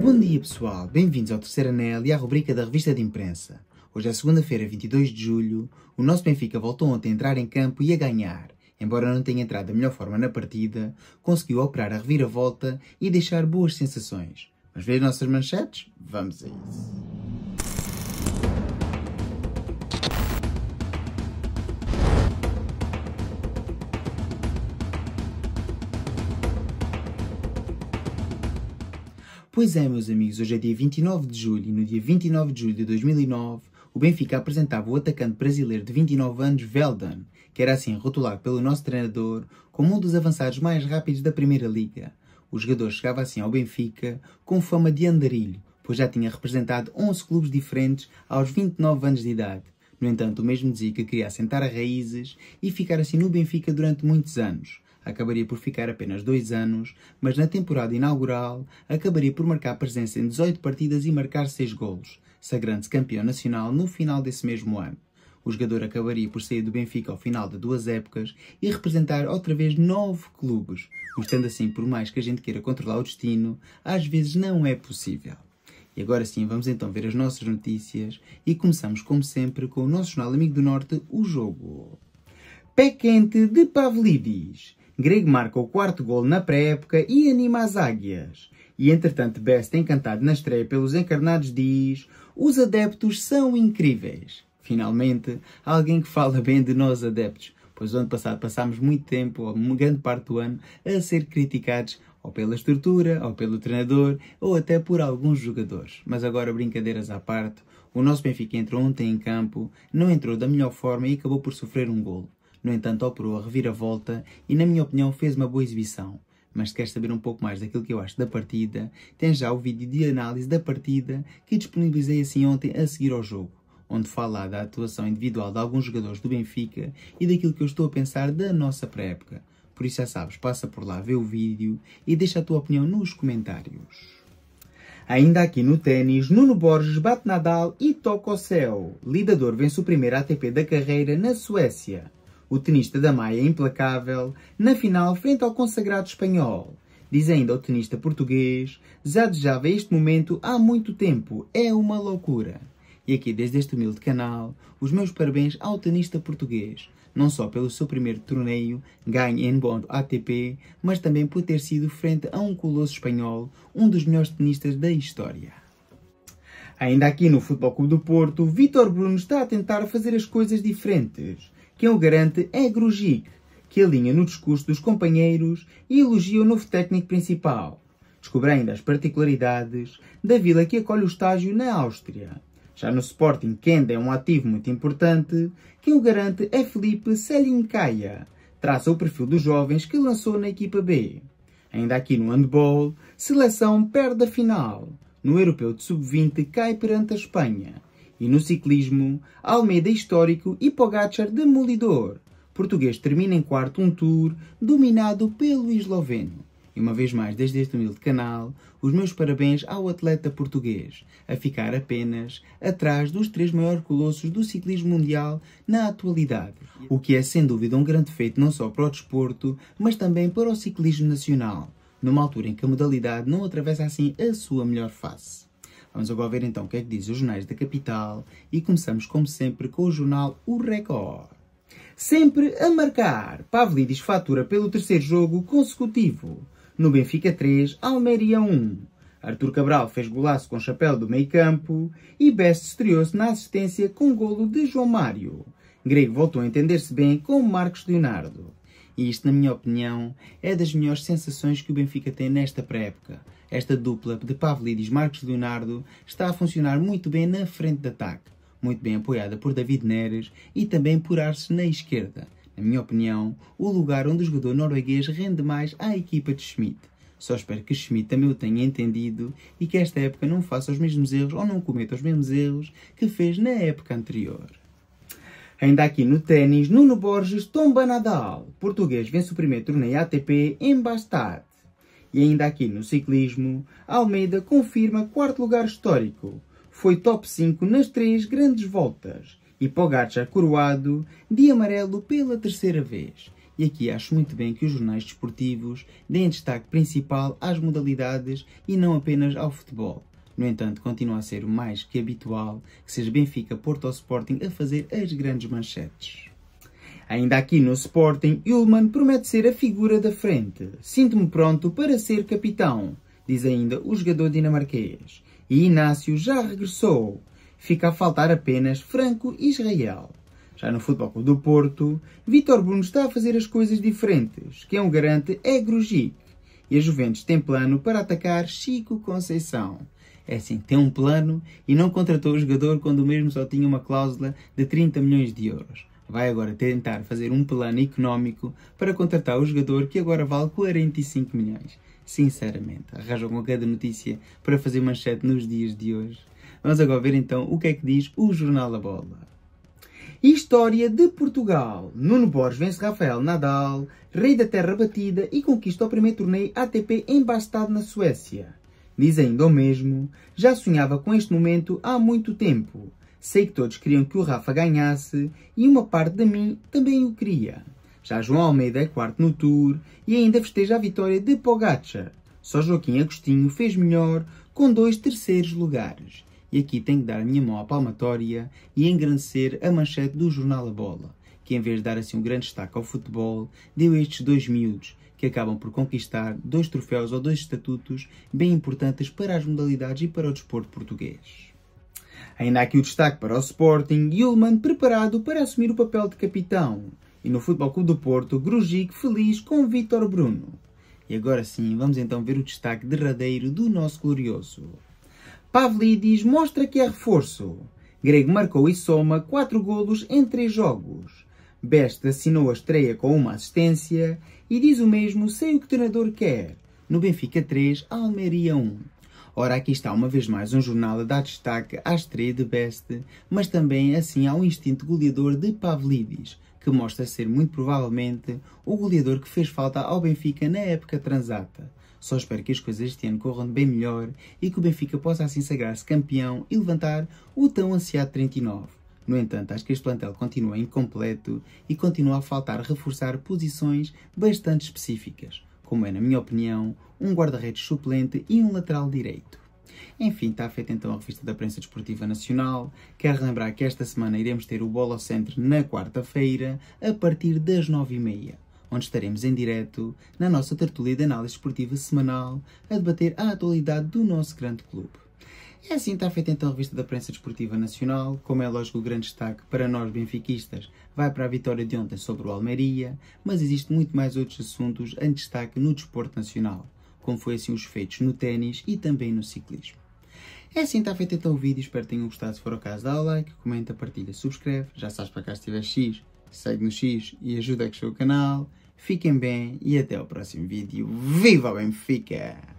Bom dia pessoal, bem-vindos ao Terceiro Anel e à rubrica da Revista de Imprensa. Hoje é segunda-feira, 22 de julho, o nosso Benfica voltou ontem a entrar em campo e a ganhar. Embora não tenha entrado da melhor forma na partida, conseguiu operar a reviravolta e deixar boas sensações. Mas ver as nossas manchetes? Vamos a isso. Pois é, meus amigos, hoje é dia 29 de julho e no dia 29 de julho de 2009 o Benfica apresentava o atacante brasileiro de 29 anos, Veldon, que era assim rotulado pelo nosso treinador como um dos avançados mais rápidos da Primeira Liga. O jogador chegava assim ao Benfica com fama de andarilho, pois já tinha representado 11 clubes diferentes aos 29 anos de idade. No entanto, o mesmo dizia que queria assentar raízes e ficar assim no Benfica durante muitos anos, acabaria por ficar apenas dois anos, mas na temporada inaugural acabaria por marcar presença em 18 partidas e marcar 6 golos, sagrando-se campeão nacional no final desse mesmo ano. O jogador acabaria por sair do Benfica ao final de duas épocas e representar outra vez nove clubes, mostrando assim, por mais que a gente queira controlar o destino, às vezes não é possível. E agora sim, vamos então ver as nossas notícias e começamos, como sempre, com o nosso jornal Amigo do Norte, o jogo. Pé quente de Pavlidis. Greg marca o quarto gol na pré-época e anima as águias. E entretanto, Best, encantado na estreia pelos encarnados, diz: Os adeptos são incríveis. Finalmente, alguém que fala bem de nós adeptos, pois ano passado passámos muito tempo, ou uma grande parte do ano, a ser criticados ou pela estrutura, ou pelo treinador, ou até por alguns jogadores. Mas agora, brincadeiras à parte, o nosso Benfica entrou ontem em campo, não entrou da melhor forma e acabou por sofrer um golo. No entanto, operou a reviravolta e, na minha opinião, fez uma boa exibição. Mas se queres saber um pouco mais daquilo que eu acho da partida, tens já o vídeo de análise da partida que disponibilizei assim ontem a seguir ao jogo, onde fala da atuação individual de alguns jogadores do Benfica e daquilo que eu estou a pensar da nossa pré-época. Por isso já sabes, passa por lá, vê o vídeo e deixa a tua opinião nos comentários. Ainda aqui no ténis, Nuno Borges bate Nadal e toca o céu. Lidador vence o primeiro ATP da carreira na Suécia. O tenista da Maia é implacável, na final frente ao consagrado espanhol. Diz ainda o tenista português, já desejava este momento há muito tempo, é uma loucura. E aqui, desde este humilde canal, os meus parabéns ao tenista português, não só pelo seu primeiro torneio, ganho em bond ATP, mas também por ter sido frente a um colosso espanhol, um dos melhores tenistas da história. Ainda aqui no Futebol Clube do Porto, Vítor Bruno está a tentar fazer as coisas diferentes. Quem o garante é Grujic, que alinha no discurso dos companheiros e elogia o novo técnico principal, descobrindo as particularidades da vila que acolhe o estágio na Áustria. Já no Sporting, Kenda é um ativo muito importante, Quem o garante é Felipe Selincaia, traça o perfil dos jovens que lançou na equipa B. Ainda aqui no handball, seleção perde a final. No Europeu de Sub-20 cai perante a Espanha. E no ciclismo, Almeida histórico e Pogacar demolidor. Português termina em quarto um tour dominado pelo esloveno. E uma vez mais, desde este humilde canal, os meus parabéns ao atleta português, a ficar apenas atrás dos três maiores colossos do ciclismo mundial na atualidade, o que é sem dúvida um grande feito não só para o desporto, mas também para o ciclismo nacional, numa altura em que a modalidade não atravessa assim a sua melhor face. Vamos agora ver então o que é que diz os jornais da capital e começamos, como sempre, com o jornal O Record. Sempre a marcar, Pavlidis fatura pelo terceiro jogo consecutivo. No Benfica 3, Almeria 1. Arthur Cabral fez golaço com chapéu do meio campo e Best estreou-se na assistência com golo de João Mário. Grego voltou a entender-se bem com Marcos Leonardo. E isto, na minha opinião, é das melhores sensações que o Benfica tem nesta pré-época. Esta dupla de Pavlidis e Marcos Leonardo está a funcionar muito bem na frente de ataque, muito bem apoiada por David Neres e também por Arce na esquerda. Na minha opinião, o lugar onde o jogador norueguês rende mais à equipa de Schmidt. Só espero que Schmidt também o tenha entendido e que esta época não faça os mesmos erros ou não cometa os mesmos erros que fez na época anterior. Ainda aqui no ténis, Nuno Borges tomba Nadal. Português vence o primeiro torneio ATP em Bastard. E ainda aqui no ciclismo, Almeida confirma quarto lugar histórico. Foi top 5 nas três grandes voltas. E Pogacar coroado de amarelo pela terceira vez. E aqui acho muito bem que os jornais desportivos deem destaque principal às modalidades e não apenas ao futebol. No entanto, continua a ser mais que habitual que seja Benfica, Porto ou Sporting a fazer as grandes manchetes. Ainda aqui no Sporting, Ullmann promete ser a figura da frente. Sinto-me pronto para ser capitão, diz ainda o jogador dinamarquês. E Inácio já regressou. Fica a faltar apenas Franco Israel. Já no Futebol Clube do Porto, Vitor Bruno está a fazer as coisas diferentes. Quem o garante é Grujic. E a Juventus tem plano para atacar Chico Conceição. É assim, tem um plano e não contratou o jogador quando o mesmo só tinha uma cláusula de 30 milhões de euros. Vai agora tentar fazer um plano económico para contratar o jogador que agora vale 45 milhões. Sinceramente, arranjam com cada notícia para fazer manchete nos dias de hoje. Vamos agora ver então o que é que diz o Jornal da Bola. História de Portugal. Nuno Borges vence Rafael Nadal, rei da terra batida e conquista o primeiro torneio ATP embastado na Suécia dizendo ao mesmo: Já sonhava com este momento há muito tempo. Sei que todos queriam que o Rafa ganhasse e uma parte de mim também o queria. Já João Almeida é quarto no Tour e ainda festeja a vitória de Pogacar. Só Joaquim Agostinho fez melhor com dois terceiros lugares. E aqui tenho que dar a minha mão à palmatória e engrandecer a manchete do jornal A Bola, que em vez de dar assim um grande destaque ao futebol, deu estes dois miúdos, que acabam por conquistar dois troféus ou dois estatutos bem importantes para as modalidades e para o desporto português. Ainda há aqui o destaque para o Sporting, Yulman preparado para assumir o papel de capitão. E no Futebol Clube do Porto, Grujic feliz com Vítor Bruno. E agora sim, vamos então ver o destaque derradeiro do nosso glorioso. Pavlidis mostra que é reforço. Grego marcou e soma 4 golos em 3 jogos. Best assinou a estreia com uma assistência e diz o mesmo sem o que o treinador quer, no Benfica 3, Almeria 1. Ora, aqui está uma vez mais um jornal a dar destaque à estreia de Best, mas também assim ao instinto goleador de Pavlidis, que mostra ser muito provavelmente o goleador que fez falta ao Benfica na época transata. Só espero que as coisas este ano corram bem melhor e que o Benfica possa assim sagrar-se campeão e levantar o tão ansiado 39. No entanto, acho que este plantel continua incompleto e continua a faltar reforçar posições bastante específicas, como é, na minha opinião, um guarda-redes suplente e um lateral direito. Enfim, está feita então a revista da Prensa Desportiva Nacional. Quero lembrar que esta semana iremos ter o Bola Centro na quarta-feira, a partir das nove e meia, onde estaremos em direto na nossa tertulia de análise esportiva semanal a debater a atualidade do nosso grande clube. É assim está feita então a revista da Prensa Desportiva Nacional. Como é lógico, o grande destaque para nós benfiquistas vai para a vitória de ontem sobre o Almeria, mas existe muito mais outros assuntos em destaque no desporto nacional, como foi assim os feitos no ténis e também no ciclismo. É assim está feito então o vídeo, espero que tenham gostado. Se for o caso, dá o like, comenta, partilha, subscreve. Já sabes para cá se tiver X, segue no X e ajuda a crescer o canal. Fiquem bem e até o próximo vídeo. Viva Benfica!